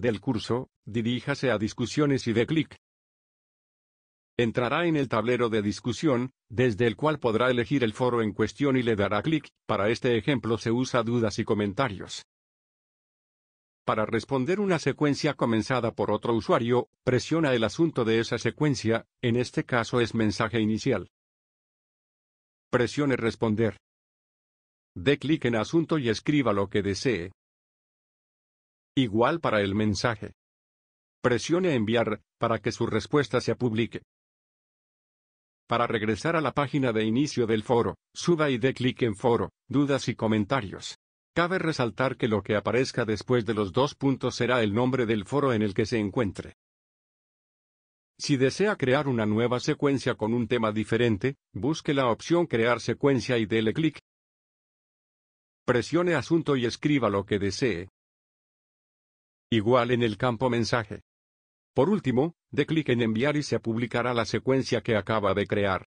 del curso, diríjase a Discusiones y de clic. Entrará en el tablero de discusión, desde el cual podrá elegir el foro en cuestión y le dará clic, para este ejemplo se usa dudas y comentarios. Para responder una secuencia comenzada por otro usuario, presiona el asunto de esa secuencia, en este caso es mensaje inicial. Presione responder. De clic en asunto y escriba lo que desee. Igual para el mensaje. Presione Enviar, para que su respuesta se publique. Para regresar a la página de inicio del foro, suba y dé clic en Foro, Dudas y Comentarios. Cabe resaltar que lo que aparezca después de los dos puntos será el nombre del foro en el que se encuentre. Si desea crear una nueva secuencia con un tema diferente, busque la opción Crear secuencia y dele clic. Presione Asunto y escriba lo que desee, Igual en el campo mensaje. Por último, de clic en enviar y se publicará la secuencia que acaba de crear.